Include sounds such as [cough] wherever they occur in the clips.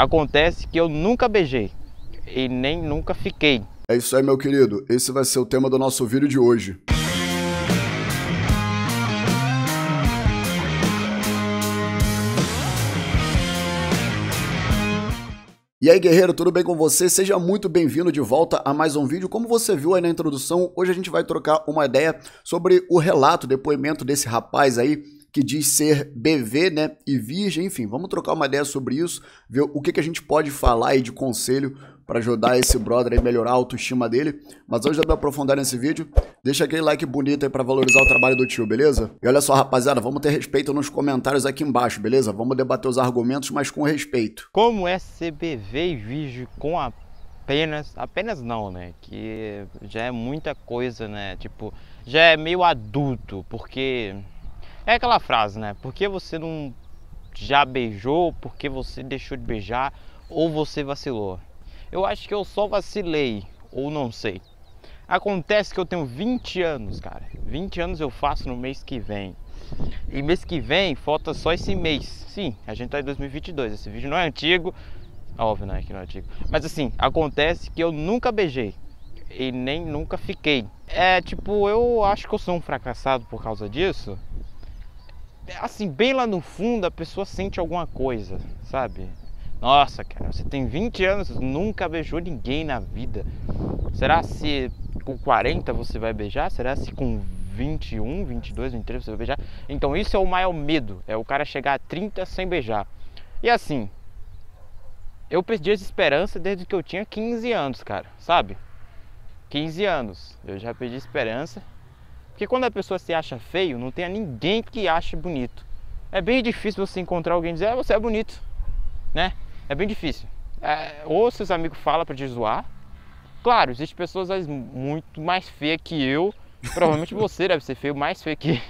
Acontece que eu nunca beijei e nem nunca fiquei. É isso aí, meu querido. Esse vai ser o tema do nosso vídeo de hoje. E aí, guerreiro, tudo bem com você? Seja muito bem-vindo de volta a mais um vídeo. Como você viu aí na introdução, hoje a gente vai trocar uma ideia sobre o relato, depoimento desse rapaz aí que diz ser BV, né? E virgem, enfim, vamos trocar uma ideia sobre isso, ver o que, que a gente pode falar aí de conselho para ajudar esse brother a melhorar a autoestima dele. Mas antes de eu aprofundar nesse vídeo, deixa aquele like bonito aí para valorizar o trabalho do tio, beleza? E olha só, rapaziada, vamos ter respeito nos comentários aqui embaixo, beleza? Vamos debater os argumentos, mas com respeito. Como é CBV e virgem com apenas, apenas não, né? Que já é muita coisa, né? Tipo, já é meio adulto, porque é aquela frase, né? Por que você não já beijou? Por que você deixou de beijar? Ou você vacilou? Eu acho que eu só vacilei, ou não sei. Acontece que eu tenho 20 anos, cara. 20 anos eu faço no mês que vem. E mês que vem falta só esse mês. Sim, a gente tá em 2022. Esse vídeo não é antigo. Óbvio, né? Que não é antigo. Mas assim, acontece que eu nunca beijei e nem nunca fiquei. É tipo, eu acho que eu sou um fracassado por causa disso assim, bem lá no fundo a pessoa sente alguma coisa, sabe? Nossa, cara, você tem 20 anos, nunca beijou ninguém na vida. Será se com 40 você vai beijar? Será se com 21, 22, 23 você vai beijar? Então isso é o maior medo, é o cara chegar a 30 sem beijar. E assim, eu perdi essa esperança desde que eu tinha 15 anos, cara, sabe? 15 anos, eu já perdi esperança porque quando a pessoa se acha feio, não tem ninguém que ache bonito. É bem difícil você encontrar alguém e dizer, ah, você é bonito, né? É bem difícil. É, ou seus amigos falam para te zoar. Claro, existem pessoas muito mais feias que eu, Provavelmente você deve ser feio, mais feio que. [laughs]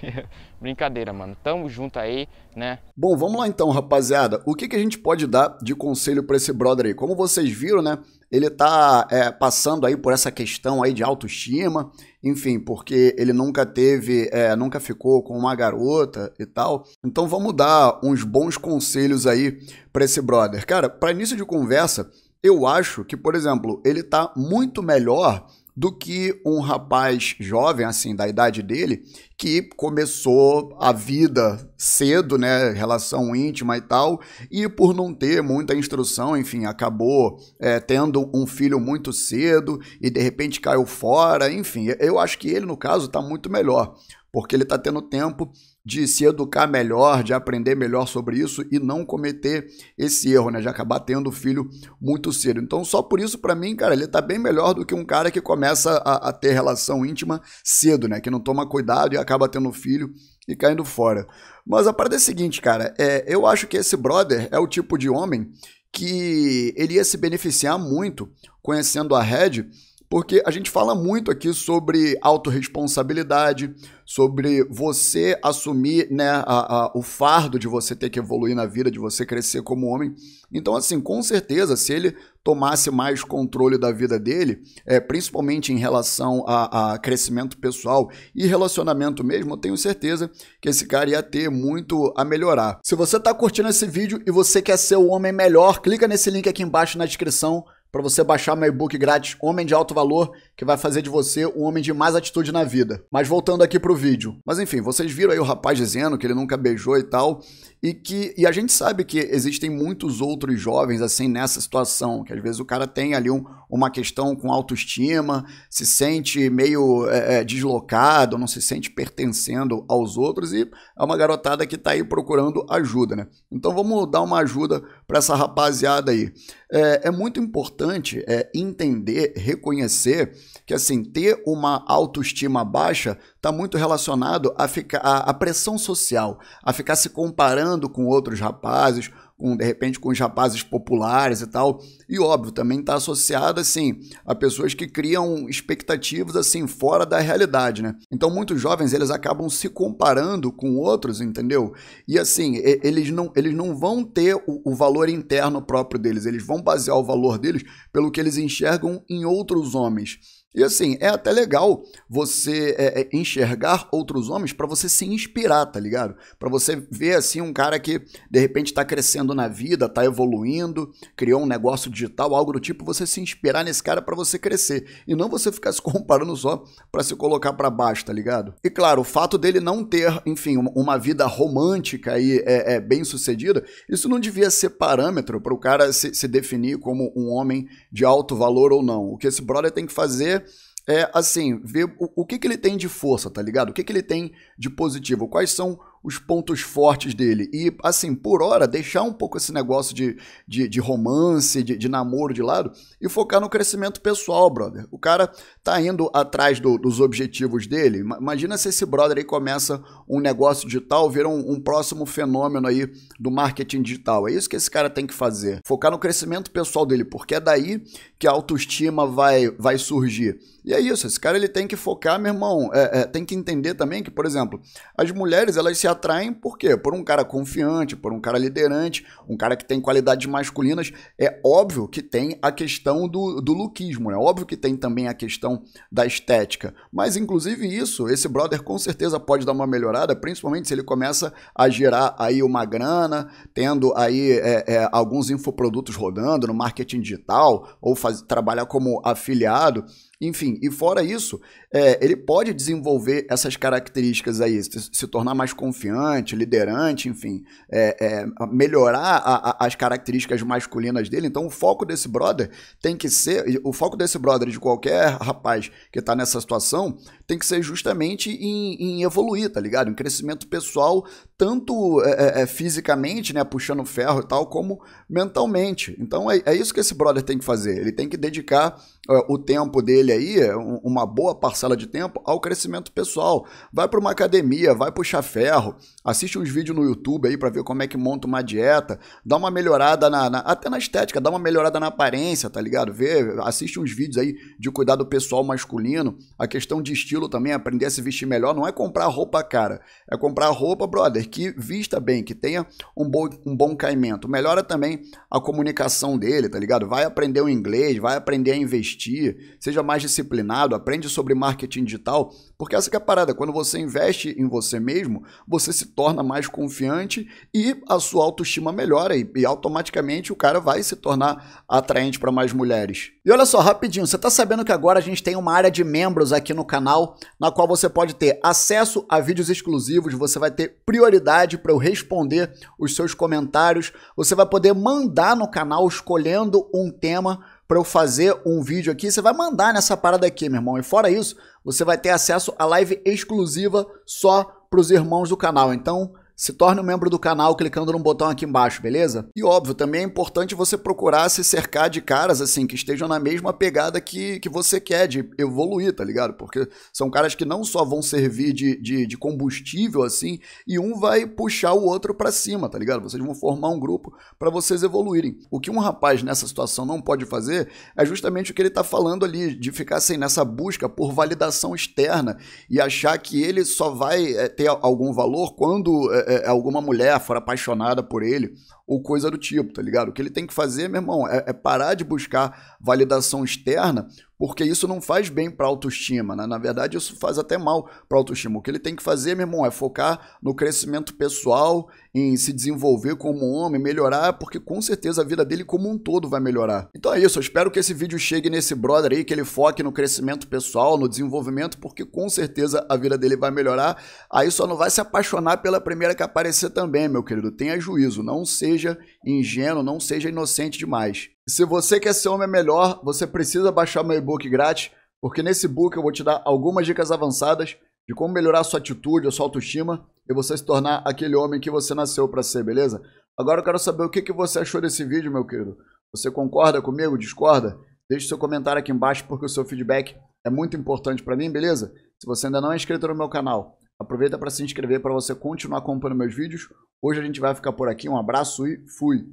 Brincadeira, mano. Tamo junto aí, né? Bom, vamos lá então, rapaziada. O que, que a gente pode dar de conselho para esse brother aí? Como vocês viram, né? Ele tá é, passando aí por essa questão aí de autoestima, enfim, porque ele nunca teve, é, nunca ficou com uma garota e tal. Então vamos dar uns bons conselhos aí para esse brother. Cara, para início de conversa, eu acho que, por exemplo, ele tá muito melhor do que um rapaz jovem, assim, da idade dele, que começou a vida cedo, né, relação íntima e tal, e por não ter muita instrução, enfim, acabou é, tendo um filho muito cedo e de repente caiu fora, enfim, eu acho que ele, no caso, está muito melhor, porque ele está tendo tempo de se educar melhor, de aprender melhor sobre isso e não cometer esse erro, né? De acabar tendo filho muito cedo. Então, só por isso, para mim, cara, ele tá bem melhor do que um cara que começa a, a, ter relação íntima cedo, né? Que não toma cuidado e acaba tendo filho e caindo fora. Mas a parada é a seguinte, cara, é, eu acho que esse brother é o tipo de homem que ele ia se beneficiar muito conhecendo a Red porque a gente fala muito aqui sobre autorresponsabilidade, sobre você assumir né, a, a, o fardo de você ter que evoluir na vida, de você crescer como homem. Então, assim, com certeza, se ele tomasse mais controle da vida dele, é, principalmente em relação a, a crescimento pessoal e relacionamento mesmo, eu tenho certeza que esse cara ia ter muito a melhorar. Se você está curtindo esse vídeo e você quer ser o homem melhor, clica nesse link aqui embaixo na descrição para você baixar meu e-book grátis Homem de Alto Valor, que vai fazer de você um homem de mais atitude na vida. Mas voltando aqui pro vídeo. Mas enfim, vocês viram aí o rapaz dizendo que ele nunca beijou e tal, e que e a gente sabe que existem muitos outros jovens assim nessa situação, que às vezes o cara tem ali um, uma questão com autoestima, se sente meio é, é deslocado, não se sente pertencendo aos outros e é uma garotada que tá aí procurando ajuda, né? Então vamos dar uma ajuda para essa rapaziada aí. é, é muito importante importante é entender, reconhecer que assim ter uma autoestima baixa está muito relacionado à ficar, a, pressão social, a ficar se comparando com outros rapazes, com, de repente com os rapazes populares e tal. E óbvio, também está associado assim a pessoas que criam expectativas assim fora da realidade, né? Então muitos jovens eles acabam se comparando com outros, entendeu? E assim eles não, eles não vão ter o, o valor interno próprio deles, eles vão basear o valor deles pelo que eles enxergam em outros homens. E assim, é até legal você é, é enxergar outros homens para você se inspirar, tá ligado? Para você ver assim um cara que de repente tá crescendo na vida, tá evoluindo, criou um negócio digital, algo do tipo, você se inspirar nesse cara para você crescer e não você ficar [laughs] se comparando só para se colocar para baixo, tá ligado? E claro, o fato dele não ter, enfim, uma vida romântica e é, é bem sucedida, isso não devia ser parâmetro para o cara se, se definir como um homem de alto valor ou não. O que esse brother tem que fazer é, assim, ver o, o que, que ele tem de força, tá ligado? O que, que ele tem de positivo? Quais são os pontos fortes dele. E, assim, por hora, deixar um pouco esse negócio de, de, de romance, de, de, namoro de lado e focar no crescimento pessoal, brother. O cara tá indo atrás do, dos objetivos dele. Imagina se esse brother aí começa um negócio digital, vira um, um, próximo fenômeno aí do marketing digital. É isso que esse cara tem que fazer. Focar no crescimento pessoal dele, porque é daí que a autoestima vai, vai surgir. E é isso, esse cara ele tem que focar, meu irmão, é, é, tem que entender também que, por exemplo, as mulheres, elas se atraem por quê? Por um cara confiante, por um cara liderante, um cara que tem qualidades masculinas. É óbvio que tem a questão do, do lookismo, é né? óbvio que tem também a questão da estética. Mas, inclusive, isso, esse brother com certeza pode dar uma melhorada, principalmente se ele começa a gerar aí uma grana, tendo aí é, é, alguns infoprodutos rodando no marketing digital, ou faz, trabalhar como afiliado. Enfim, e fora isso, é, ele pode desenvolver essas características aí, se, se tornar mais confiante, liderante, enfim, é, é, melhorar a, a, as características masculinas dele. Então, o foco desse brother tem que ser, o foco desse brother de qualquer rapaz que está nessa situação tem que ser justamente em, em evoluir, tá ligado? Em crescimento pessoal, tanto é, é, é, fisicamente, né, puxando ferro e tal, como mentalmente. Então é, é, isso que esse brother tem que fazer. Ele tem que dedicar é, o tempo dele aí, é, uma boa parcela de tempo, ao crescimento pessoal. Vai para uma academia, vai puxar ferro, assiste uns vídeos no YouTube aí para ver como é que monta uma dieta, dá uma melhorada na, na, até na estética, dá uma melhorada na aparência, tá ligado? Vê, assiste uns vídeos aí de cuidado pessoal masculino, a questão de estilo também, aprender a se vestir melhor, não é comprar roupa cara, é comprar roupa, brother que vista bem, que tenha um bom, um bom caimento. Melhora também a comunicação dele, tá ligado? Vai aprender o inglês, vai aprender a investir, seja mais disciplinado, aprende sobre marketing digital, porque essa é a parada, quando você investe em você mesmo, você se torna mais confiante e a sua autoestima melhora e, e automaticamente o cara vai se tornar atraente para mais mulheres. E olha só, rapidinho, você tá sabendo que agora a gente tem uma área de membros aqui no canal, na qual você pode ter acesso a vídeos exclusivos, você vai ter prioridade para eu responder os seus comentários. Você vai poder mandar no canal escolhendo um tema para eu fazer um vídeo aqui. Você vai mandar nessa parada aqui, meu irmão. E fora isso, você vai ter acesso a live exclusiva só para os irmãos do canal. Então, se torne um membro do canal clicando no botão aqui embaixo, beleza? E óbvio, também é importante você procurar se cercar de caras assim que estejam na mesma pegada que, que você quer de evoluir, tá ligado? Porque são caras que não só vão servir de, de, de combustível assim, e um vai puxar o outro para cima, tá ligado? Vocês vão formar um grupo para vocês evoluírem. O que um rapaz nessa situação não pode fazer é justamente o que ele tá falando ali, de ficar assim nessa busca por validação externa e achar que ele só vai é, ter algum valor quando é, é, é, alguma mulher for apaixonada por ele, ou coisa do tipo, tá ligado? O que ele tem que fazer, meu irmão, é, é parar de buscar validação externa, porque isso não faz bem para autoestima, né? Na verdade, isso faz até mal para autoestima. O que ele tem que fazer, meu irmão, é focar no crescimento pessoal, em se desenvolver como homem, melhorar, porque com certeza a vida dele como um todo vai melhorar. Então é isso, eu espero que esse vídeo chegue nesse brother aí, que ele foque no crescimento pessoal, no desenvolvimento, porque com certeza a vida dele vai melhorar. Aí só não vai se apaixonar pela primeira que aparecer também, meu querido. Tenha juízo, não seja seja ingênuo, não seja inocente demais. Se você quer ser homem melhor, você precisa baixar meu e-book grátis, porque nesse book eu vou te dar algumas dicas avançadas de como melhorar a sua atitude, a sua autoestima e você se tornar aquele homem que você nasceu para ser, beleza? Agora eu quero saber o que, que você achou desse vídeo, meu querido. Você concorda comigo? Discorda? Deixe seu comentário aqui embaixo porque o seu feedback é muito importante para mim, beleza? Se você ainda não é inscrito no meu canal, Aproveita para se inscrever para você continuar acompanhando meus vídeos. Hoje a gente vai ficar por aqui. Um abraço e fui!